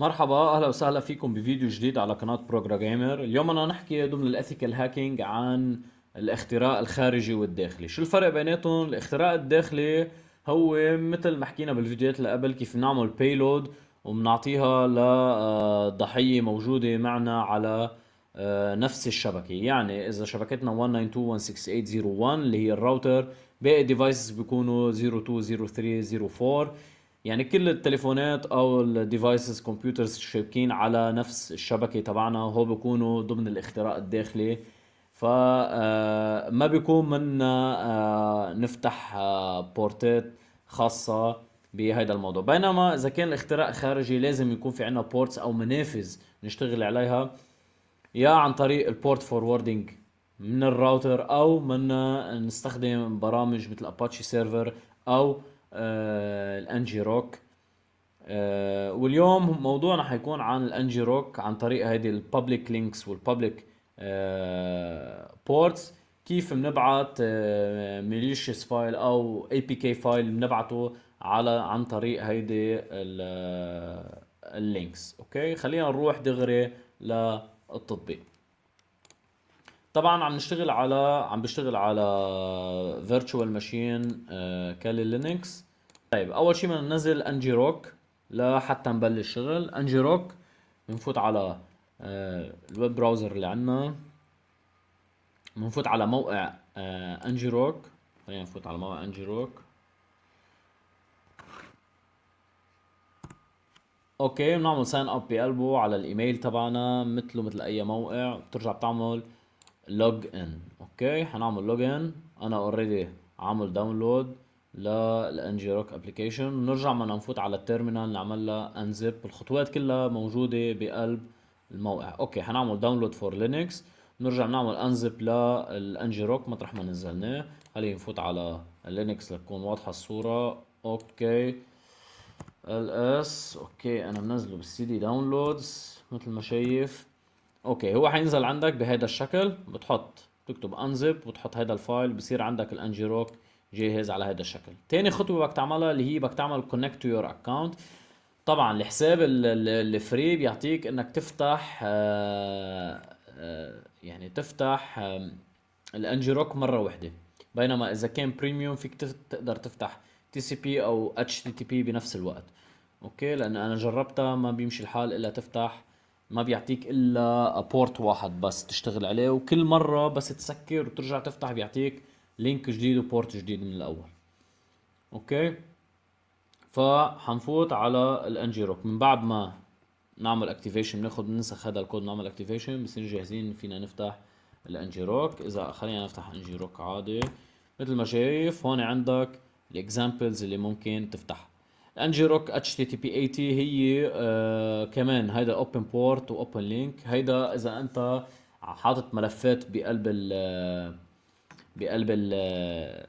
مرحبا اهلا وسهلا فيكم بفيديو جديد على قناه بروجرا جيمر اليوم انا نحكي ضمن الاثيكال هاكينج عن الاختراق الخارجي والداخلي شو الفرق بيناتهم الاختراق الداخلي هو مثل ما حكينا بالفيديوهات اللي قبل كيف نعمل بيلود وبنعطيها لضحيه موجوده معنا على آه، نفس الشبكه يعني اذا شبكتنا 192.168.0.1 اللي هي الراوتر باقي الديفايسز بيكونوا 020304 يعني كل التليفونات او الديفايسز كمبيوترز شابكين على نفس الشبكه تبعنا هو بيكونوا ضمن الاختراق الداخلي ف آه، ما بيكون منا آه، نفتح بورتات آه، خاصه بهذا الموضوع بينما اذا كان الاختراق خارجي لازم يكون في عندنا بورتس او منافذ نشتغل عليها يا عن طريق البورت فوروردينج من الراوتر او من نستخدم برامج مثل اباتشي سيرفر او آه، الانجي روك آه، واليوم موضوعنا حيكون عن الانجي روك عن طريق هيدي الببليك لينكس والببليك آه، بورتس كيف بنبعت ميليشيس فايل او اي بي كي فايل بنبعته على عن طريق هيدي اللينكس اوكي خلينا نروح دغري للتطبيق طبعا عم نشتغل على عم بشتغل على فيرتشوال آه، ماشين كالي لينكس طيب اول شيء بدنا ننزل انجي روك لحتى نبلش شغل انجي روك بنفوت على آه، الويب براوزر اللي عندنا بنفوت على موقع انجي آه، روك خلينا نفوت على موقع انجي روك اوكي بنعمل ساين اب بقلبه على الايميل تبعنا مثله مثل اي موقع بترجع بتعمل لوج ان اوكي هنعمل لوج ان انا اوريدي عامل داونلود للانجي روك ابلكيشن نرجع ما نفوت على التيرمينال نعمل لها انزب الخطوات كلها موجوده بقلب الموقع اوكي هنعمل داونلود فور لينكس نرجع نعمل انزب للانجي روك مطرح ما نزلناه خلينا نفوت على لينكس لتكون واضحه الصوره اوكي ال اس اوكي انا منزله بالسي دي داونلودز مثل ما شايف اوكي هو حينزل عندك بهذا الشكل بتحط بتكتب انزب وتحط هذا الفايل بصير عندك الانجيروك جاهز على هذا الشكل تاني خطوه بدك تعملها اللي هي بدك تعمل كونكت تو يور اكونت طبعا الحساب الفري بيعطيك انك تفتح آه، آه، يعني تفتح الانجيروك مره واحده بينما اذا كان بريميوم فيك تقدر تفتح تي سي بي او اتش تي تي بي بنفس الوقت اوكي لان انا جربتها ما بيمشي الحال الا تفتح ما بيعطيك الا بورت واحد بس تشتغل عليه وكل مره بس تسكر وترجع تفتح بيعطيك لينك جديد وبورت جديد من الاول اوكي فحنفوت على الانجيروك من بعد ما نعمل اكتيفيشن بناخذ بننسخ هذا الكود نعمل اكتيفيشن بنصير جاهزين فينا نفتح الانجيروك اذا خلينا نفتح انجيروك عادي مثل ما شايف هون عندك الاكزامبلز اللي ممكن تفتحها الانجيروك اتش تي تي بي اي تي هي آه، كمان هيدا اوبن بورت واوبن لينك هيدا اذا انت حاطط ملفات بقلب ال آه، بقلب ال آه،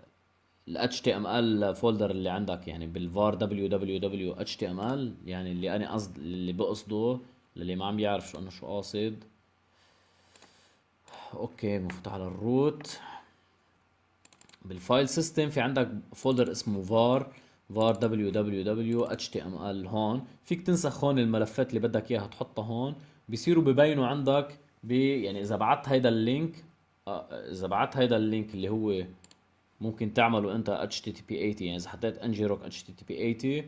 ال HTML فولدر اللي عندك يعني بالفار www HTML يعني اللي انا قصد اللي بقصده للي ما عم يعرف شو انا شو قاصد اوكي مفتوح على الروت بالفايل سيستم في عندك فولدر اسمه var var www.html هون فيك تنسخ هون الملفات اللي بدك اياها تحطها هون بيصيروا ببينوا عندك ب يعني اذا بعت هيدا اللينك آه، اذا بعت هيدا اللينك اللي هو ممكن تعمله انت http80 يعني اذا حطيت ngrok http80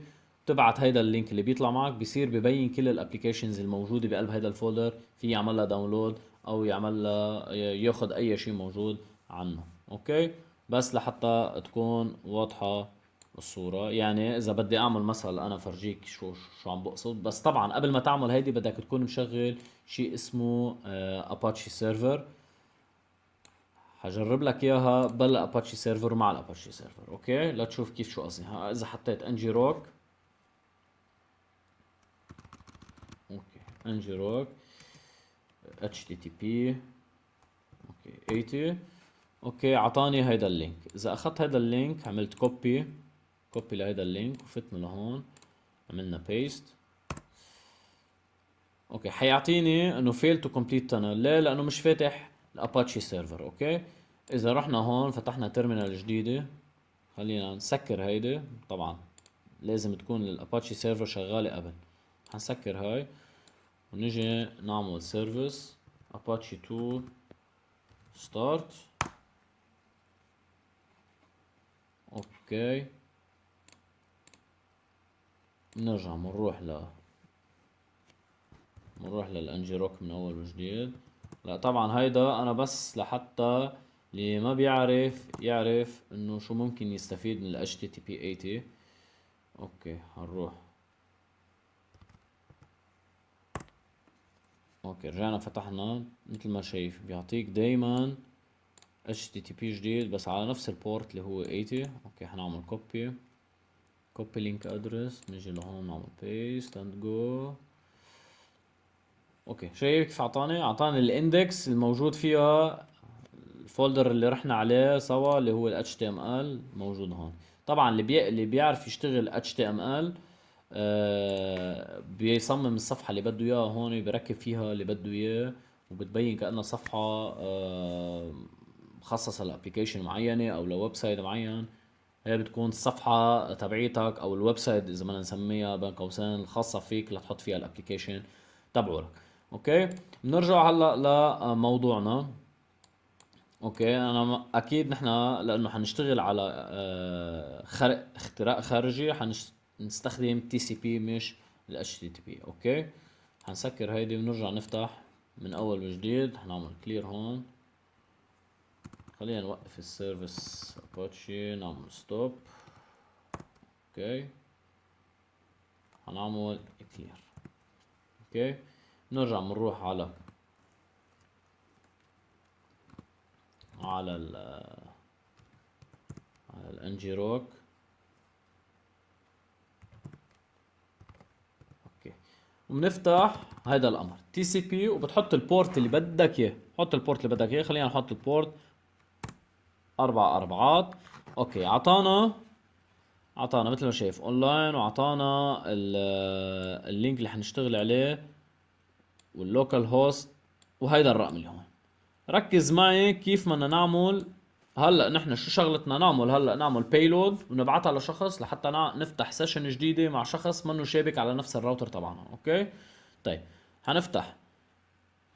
بتبعت هيدا اللينك اللي بيطلع معك بيصير ببين كل الابلكيشنز الموجوده بقلب هيدا الفولدر في يعمل لها داونلود او يعمل لها ياخذ اي شيء موجود عنه اوكي بس لحتى تكون واضحه الصوره يعني اذا بدي اعمل مثل انا فرجيك شو شو عم بقصد بس طبعا قبل ما تعمل هيدي بدك تكون مشغل شيء اسمه اباتشي سيرفر هجرب لك اياها بلا اباتشي سيرفر ومع الاباتشي سيرفر اوكي لتشوف كيف شو قصدي اذا حطيت انجي روك اوكي انجي روك اتش تي تي بي اوكي 80 اوكي اعطاني هيدا اللينك اذا اخذت هيدا اللينك عملت كوبي كوبي لهيدا اللينك وفتنا لهون عملنا بيست اوكي حيعطيني انه فيل تو كومبليت تانل ليه لانه مش فاتح الاباتشي سيرفر اوكي اذا رحنا هون فتحنا تيرمينال جديده خلينا نسكر هيدي طبعا لازم تكون الاباتشي سيرفر شغاله قبل حنسكر هاي ونجي نعمل سيرفيس اباتشي 2 ستارت اوكي نرجع بنروح ل بنروح روك من اول وجديد لا طبعا هيدا انا بس لحتى اللي ما بيعرف يعرف انه شو ممكن يستفيد من ال HTTP 80 اوكي هنروح اوكي رجعنا فتحنا مثل ما شايف بيعطيك دايما HTTP جديد بس على نفس البورت اللي هو 80 اوكي حنعمل كوبي copy link address نجي لهون نعمل paste and go اوكي شايف كيف اعطاني اعطاني الاندكس الموجود فيها الفولدر اللي رحنا عليه سوا اللي هو ال HTML موجود هون طبعا اللي بي... اللي بيعرف يشتغل HTML آه بيصمم الصفحه اللي بده اياها هون بيركب فيها اللي بده اياه وبتبين كانها صفحه آه مخصصه لابلكيشن معينه او لويب سايت معين هي بتكون الصفحة تبعيتك او الويب سايت اذا بدنا نسميها بين قوسين الخاصة فيك لتحط فيها الابلكيشن تبعولك اوكي بنرجع هلا لموضوعنا اوكي انا اكيد نحن لانه حنشتغل على آه، خرق اختراق خارجي حنستخدم تي سي بي مش ال تي تي بي اوكي حنسكر هيدي ونرجع نفتح من اول وجديد حنعمل كلير هون خلينا نوقف السيرفس اباتشي نعمل ستوب اوكي هنعمل كلير اوكي نرجع بنروح على على ال على الانجي روك اوكي وبنفتح هذا الامر تي سي بي وبتحط البورت اللي بدك اياه حط البورت اللي بدك اياه خلينا نحط البورت أربع أربعات أوكي عطانا عطانا مثل ما شايف أونلاين وعطانا آه، اللينك اللي حنشتغل عليه واللوكال هوست وهيدا الرقم اللي هون ركز معي كيف بدنا نعمل هلا نحن شو شغلتنا نعمل هلا نعمل بايلود ونبعتها لشخص لحتى نفتح سيشن جديده مع شخص منه شابك على نفس الراوتر تبعنا اوكي طيب حنفتح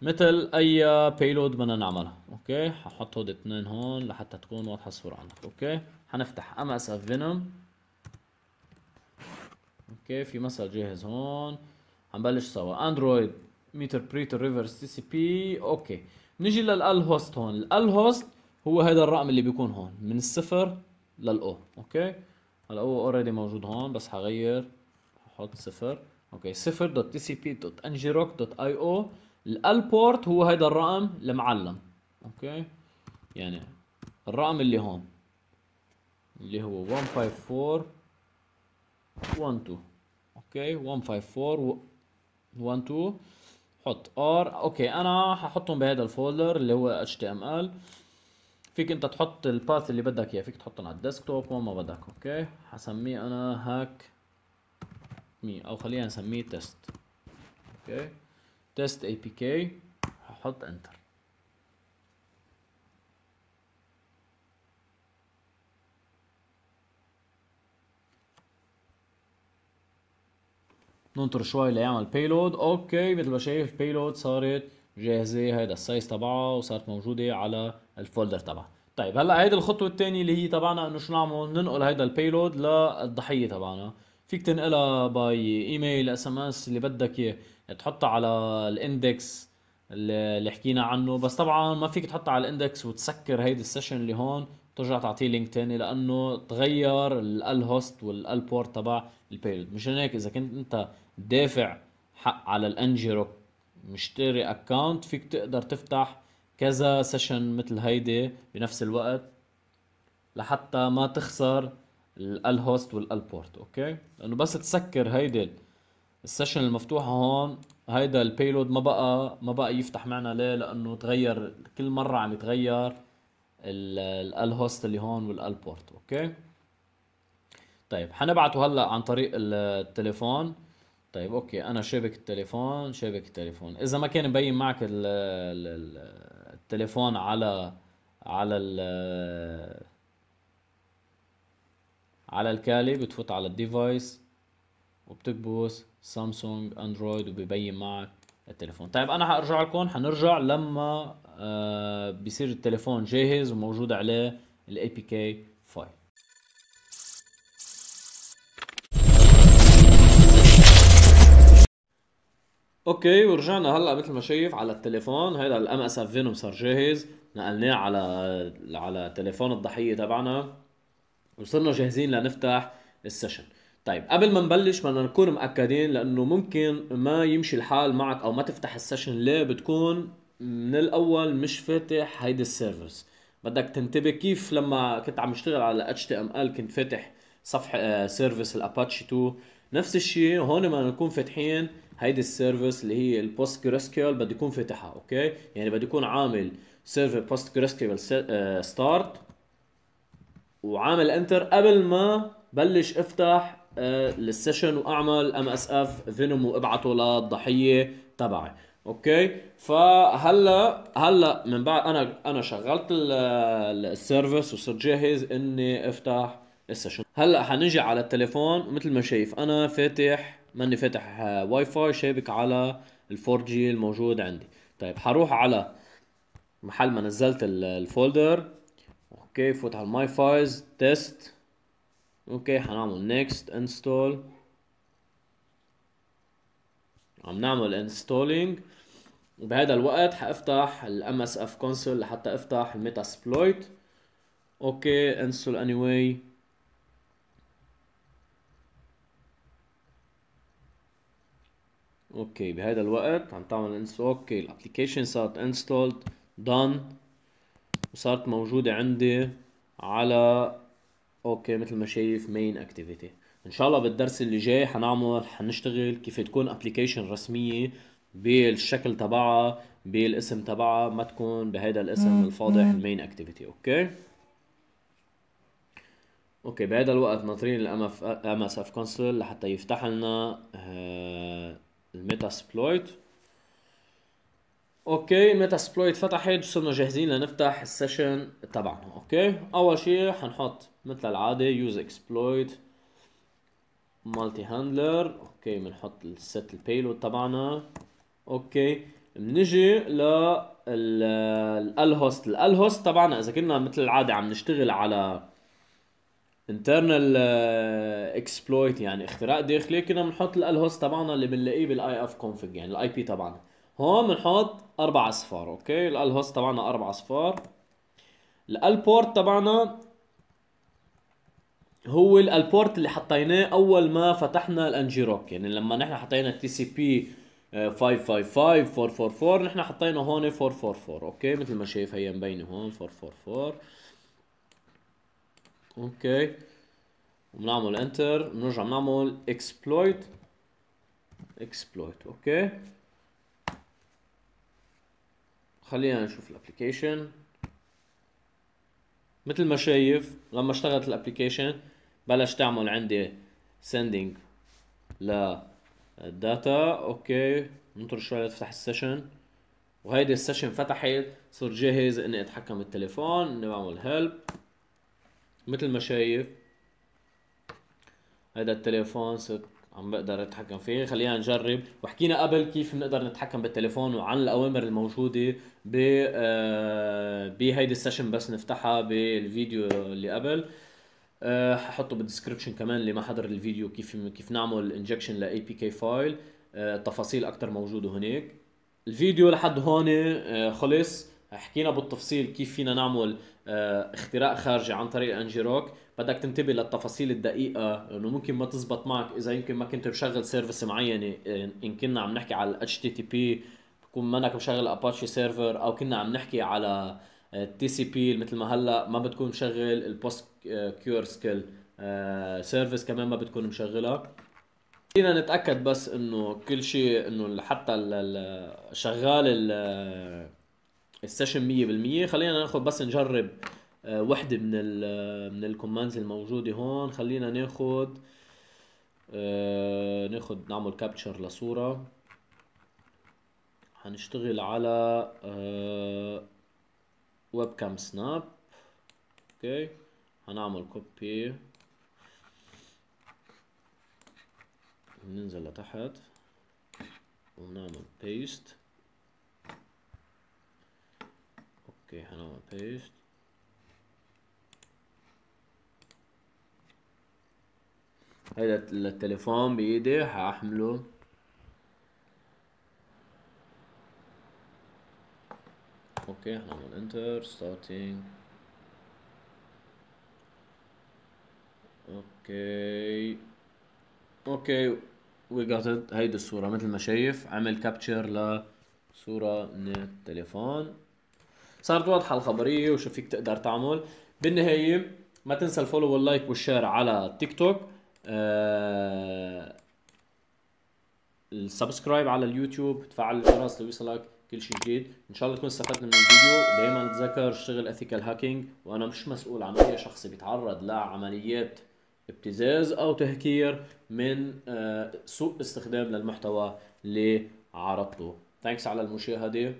مثل اي بيلود بدنا نعملها اوكي ححط هود اثنين هون لحتى تكون واضحه الصوره عندك اوكي حنفتح ام اس اف فينوم اوكي في مثل جاهز هون حنبلش سوا اندرويد ميتر بريتر ريفرس تي سي بي اوكي نيجي للال هوست هون الال هوست هو هذا الرقم اللي بيكون هون من الصفر للاو اوكي هلا هو اوريدي موجود هون بس حغير حط صفر اوكي صفر دوت تي سي بي دوت انجي روك دوت اي او بورت هو هيدا الرقم المعلم اوكي يعني الرقم اللي هون اللي هو 15412 اوكي 15412 حط ار اوكي انا ححطهم بهذا الفولدر اللي هو اتش تي ام ال فيك انت تحط الباث اللي بدك اياه فيك تحطهم على الديسكتوب وين ما بدك اوكي حسميه انا هاك مي او خلينا نسميه تيست اوكي تيست اي بي كي هحط انتر ننطر شوي ليعمل بيلود اوكي مثل ما شايف بيلود صارت جاهزه هيدا السايز تبعها وصارت موجوده على الفولدر تبعها طيب هلا هيدي الخطوه الثانيه اللي هي تبعنا انه شو نعمل ننقل هيدا البيلود للضحيه تبعنا فيك تنقلها باي ايميل اس ام اس اللي بدك اياه تحطها على الاندكس اللي حكينا عنه بس طبعا ما فيك تحطها على الاندكس وتسكر هيدي السيشن اللي هون ترجع تعطيه لينك تاني لانه تغير الهوست والبورت تبع البيلود مشان هيك اذا كنت انت دافع حق على الانجيرو مشتري اكونت فيك تقدر تفتح كذا سيشن مثل هيدي بنفس الوقت لحتى ما تخسر ال هوست والال اوكي لانه بس تسكر هيدي السيشن المفتوحه هون هيدا البيلود ما بقى ما بقى يفتح معنا ليه لانه تغير كل مره عم يتغير ال اللي هون والالبورت اوكي طيب حنبعته هلا عن طريق التليفون طيب اوكي انا شبك التليفون شبك التليفون اذا ما كان مبين معك التليفون على على ال على الكالي بتفوت على الديفايس وبتكبس سامسونج اندرويد وبيبين معك التليفون طيب انا حارجع لكم حنرجع لما آه، بصير التليفون جاهز وموجود عليه الاي بي كي فايل اوكي ورجعنا هلا مثل ما شايف على التليفون هيدا الام اس اف فينوم صار جاهز نقلناه على على تليفون الضحيه تبعنا وصرنا جاهزين لنفتح السيشن طيب قبل ما نبلش بدنا نكون مأكدين لانه ممكن ما يمشي الحال معك او ما تفتح السيشن ليه بتكون من الاول مش فاتح هيدي السيرفرز بدك تنتبه كيف لما كنت عم اشتغل على HTML كنت فاتح صفحه آه، سيرفيس الاباتشي 2 نفس الشيء هون ما نكون فاتحين هيدي السيرفيس اللي هي البوست جريسكيول بده يكون فاتحها اوكي يعني بده يكون عامل سيرفر بوست جريسكيول ستارت وعامل انتر قبل ما بلش افتح آه، للسيشن واعمل ام اس اف فينوم وابعته للضحيه تبعي اوكي فهلا هلا من بعد انا انا شغلت السيرفس وصرت جاهز اني افتح السيشن هلا حنجي على التليفون مثل ما شايف انا فاتح ماني فاتح آه، واي فاي شابك على ال4 جي الموجود عندي طيب حروح على محل ما نزلت الفولدر اوكي فوت على الماي فايلز تيست اوكي حنعمل نيكست انستول عم نعمل انستولينج وبهذا الوقت حافتح الام اس اف كونسول لحتى افتح الميتا سبلويت اوكي انستول اني واي اوكي بهذا الوقت عم تعمل انستول اوكي الابلكيشن صارت انستولد دون وصارت موجودة عندي على اوكي مثل ما شايف مين اكتيفيتي ان شاء الله بالدرس اللي جاي حنعمل حنشتغل كيف تكون ابلكيشن رسمية بالشكل تبعها بالاسم تبعها ما تكون بهيدا الاسم الفاضح المين اكتيفيتي اوكي اوكي بهذا الوقت ناطرين الام اس اف كونسول لحتى يفتح لنا آه، الميتا سبلويت اوكي ميتا سبلويت فتحت وصرنا جاهزين لنفتح السيشن تبعنا اوكي اول شيء حنحط مثل العاده يوز اكسبلويت مالتي هاندلر اوكي بنحط السيت البيلود تبعنا اوكي بنجي ل ال هوست تبعنا اذا كنا مثل العاده عم نشتغل على انترنال اكسبلويت آه، يعني اختراق داخلي كنا بنحط هوست تبعنا اللي بنلاقيه بالاي اف كونفج يعني الاي بي تبعنا هون بنحط اربع اصفار اوكي الالهوست تبعنا اربع اصفار الالبورت تبعنا هو الالبورت اللي حطيناه اول ما فتحنا الانجيروك يعني لما نحن حطينا تي سي بي 555 444 نحن حطينا هون 444 اوكي مثل ما شايف هي مبينه هون 444 اوكي وبنعمل انتر بنرجع بنعمل اكسبلويت اكسبلويت اوكي خلينا نشوف الابلكيشن مثل ما شايف لما اشتغلت الابلكيشن بلش تعمل عندي sending للداتا اوكي ننطر شوي تفتح السيشن وهيدي السيشن فتحت صرت جاهز اني اتحكم بالتليفون اني بعمل هيلب مثل ما شايف هيدا التليفون صرت عم بقدر اتحكم فيه خلينا نجرب وحكينا قبل كيف بنقدر نتحكم بالتليفون وعن الاوامر الموجوده ب آه، بهيدي السيشن بس نفتحها بالفيديو اللي قبل آه، ححطه بالديسكربشن كمان اللي ما حضر الفيديو كيف كيف نعمل انجكشن لاي بي كي فايل التفاصيل اكثر موجوده هناك الفيديو لحد هون آه، خلص حكينا بالتفصيل كيف فينا نعمل آه، اختراق خارجي عن طريق الانجيروك بدك تنتبه للتفاصيل الدقيقه انه ممكن ما تزبط معك اذا يمكن ما كنت مشغل سيرفيس معينه ان كنا عم نحكي على الاتش تي تي بي بكون منك مشغل اباتشي سيرفر او كنا عم نحكي على التي سي بي مثل ما هلا ما بتكون مشغل البوست كيور سكيل سيرفيس كمان ما بتكون مشغلها فينا نتاكد بس انه كل شيء انه حتى شغال السيشن 100% خلينا ناخد بس نجرب آه، وحده من الـ آه، من الكوماندز الموجوده هون خلينا ناخد آه، ناخذ نعمل كابتشر لصوره هنشتغل على ويب كام سناب اوكي هنعمل كوبي ننزل لتحت ونعمل بيست اوكي هنعمل بيست هيدا التليفون بايدي هحمله اوكي هنعمل انتر ستارتينج اوكي اوكي وي جات هيدي الصورة مثل ما شايف عمل كابتشر لصورة من التليفون صارت واضحه الخبريه وشو فيك تقدر تعمل بالنهايه ما تنسى الفولو واللايك والشير على تيك توك آه السبسكرايب على اليوتيوب تفعل الجرس ليوصلك كل شيء جديد ان شاء الله تكون استفدت من الفيديو دائما تذكر اشتغل اثيكال هاكينج وانا مش مسؤول عن اي شخص بيتعرض لعمليات ابتزاز او تهكير من آه، سوء استخدام للمحتوى اللي عرضته ثانكس على المشاهده